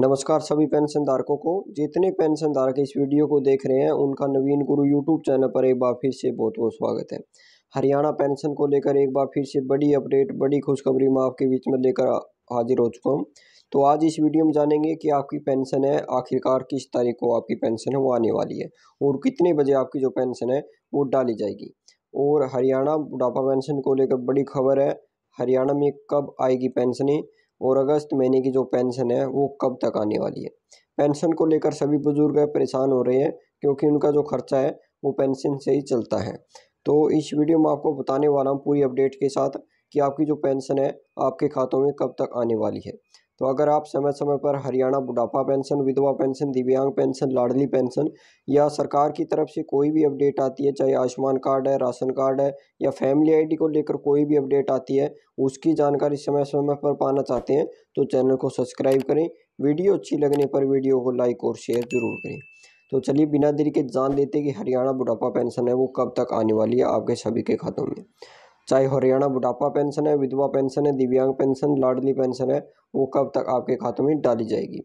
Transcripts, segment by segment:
नमस्कार सभी पेंशन धारकों को जितने पेंशन धारक इस वीडियो को देख रहे हैं उनका नवीन गुरु यूट्यूब चैनल पर एक बार फिर से बहुत बहुत स्वागत है हरियाणा पेंशन को लेकर एक बार फिर से बड़ी अपडेट बड़ी खुशखबरी मैं आपके बीच में लेकर हाजिर हो चुका हूँ तो आज इस वीडियो में जानेंगे कि आपकी पेंशन है आखिरकार किस तारीख को आपकी पेंशन है वो आने वाली है और कितने बजे आपकी जो पेंशन है वो डाली जाएगी और हरियाणा बुढ़ापा पेंशन को लेकर बड़ी खबर है हरियाणा में कब आएगी पेंशनें और अगस्त महीने की जो पेंशन है वो कब तक आने वाली है पेंशन को लेकर सभी बुजुर्ग परेशान हो रहे हैं क्योंकि उनका जो खर्चा है वो पेंशन से ही चलता है तो इस वीडियो में आपको बताने वाला हूँ पूरी अपडेट के साथ कि आपकी जो पेंशन है आपके खातों में कब तक आने वाली है तो अगर आप समय समय पर हरियाणा बुढ़ापा पेंशन विधवा पेंशन दिव्यांग पेंशन लाडली पेंशन या सरकार की तरफ से कोई भी अपडेट आती है चाहे आयुष्मान कार्ड है राशन कार्ड है या फैमिली आईडी को लेकर कोई भी अपडेट आती है उसकी जानकारी समय समय पर पाना चाहते हैं तो चैनल को सब्सक्राइब करें वीडियो अच्छी लगने पर वीडियो को लाइक और शेयर ज़रूर करें तो चलिए बिना देरी के जान लेते कि हरियाणा बुढ़ापा पेंशन है वो कब तक आने वाली है आपके सभी के खातों में चाहे हरियाणा बुढ़ापा पेंशन है विधवा पेंशन है दिव्यांग पेंशन लाडली पेंशन है वो कब तक आपके खातों में डाली जाएगी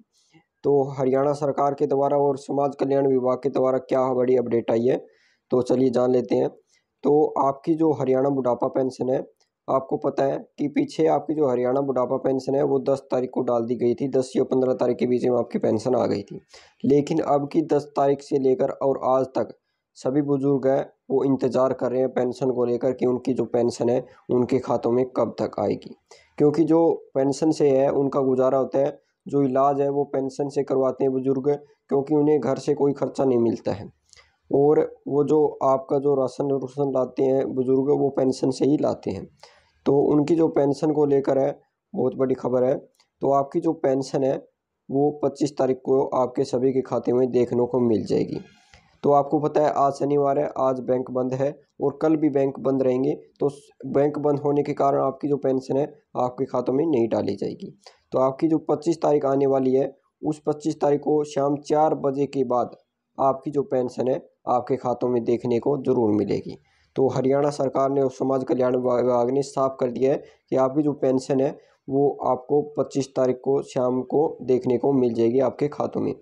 तो हरियाणा सरकार के द्वारा और समाज कल्याण विभाग के द्वारा क्या बड़ी अपडेट आई है तो चलिए जान लेते हैं तो आपकी जो हरियाणा बुढ़ापा पेंशन है आपको पता है कि पीछे आपकी जो हरियाणा बुढ़ापा पेंशन है वो दस तारीख को डाल दी गई थी दस या पंद्रह तारीख के बीच में आपकी पेंशन आ गई थी लेकिन अब की दस तारीख से लेकर और आज तक सभी बुज़ुर्ग हैं वो इंतज़ार कर रहे हैं पेंशन को लेकर कि उनकी जो पेंशन है उनके खातों में कब तक आएगी क्योंकि जो पेंशन से है उनका गुजारा होता है जो इलाज है वो पेंशन से करवाते हैं बुज़ुर्ग क्योंकि उन्हें घर से कोई खर्चा नहीं मिलता है और वो जो आपका जो राशन रोशन लाते हैं बुज़ुर्ग वो पेंशन से ही लाते हैं तो उनकी जो पेंशन को लेकर है बहुत बड़ी खबर है तो आपकी जो पेंशन है वो 25 तारीख को आपके सभी के खाते में देखने को मिल जाएगी तो आपको पता है आज शनिवार है आज बैंक बंद है और कल भी बैंक बंद रहेंगे तो बैंक बंद होने के कारण आपकी जो पेंशन है आपके खातों में नहीं डाली जाएगी तो आपकी जो पच्चीस तारीख आने वाली है उस पच्चीस तारीख को शाम चार बजे के बाद आपकी जो पेंशन है आपके खातों में देखने को ज़रूर मिलेगी तो हरियाणा सरकार ने और समाज कल्याण विभाग ने साफ कर दिया है कि आपकी जो पेंशन है वो आपको 25 तारीख को शाम को देखने को मिल जाएगी आपके खातों में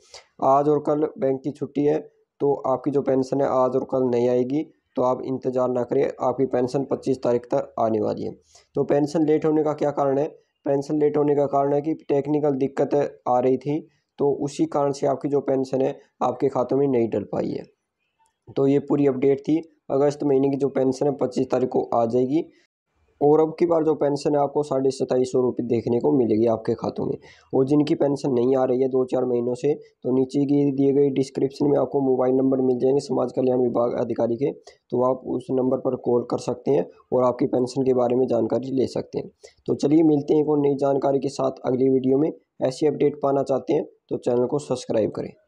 आज और कल बैंक की छुट्टी है तो आपकी जो पेंशन है आज और कल नहीं आएगी तो आप इंतज़ार ना करें आपकी पेंशन 25 तारीख तक आने वाली है तो पेंशन लेट होने का क्या कारण है पेंशन लेट होने का कारण है कि टेक्निकल दिक्कत आ रही थी तो उसी कारण से आपकी जो पेंशन है आपके खातों में नहीं डल पाई है तो ये पूरी अपडेट थी अगस्त महीने की जो पेंशन है पच्चीस तारीख को आ जाएगी और अब की बार जो पेंशन है आपको साढ़े सताईस सौ रुपये देखने को मिलेगी आपके खातों में और जिनकी पेंशन नहीं आ रही है दो चार महीनों से तो नीचे की दिए गए डिस्क्रिप्शन में आपको मोबाइल नंबर मिल जाएंगे समाज कल्याण विभाग अधिकारी के तो आप उस नंबर पर कॉल कर सकते हैं और आपकी पेंशन के बारे में जानकारी ले सकते हैं तो चलिए मिलते हैं एक और नई जानकारी के साथ अगली वीडियो में ऐसी अपडेट पाना चाहते हैं तो चैनल को सब्सक्राइब करें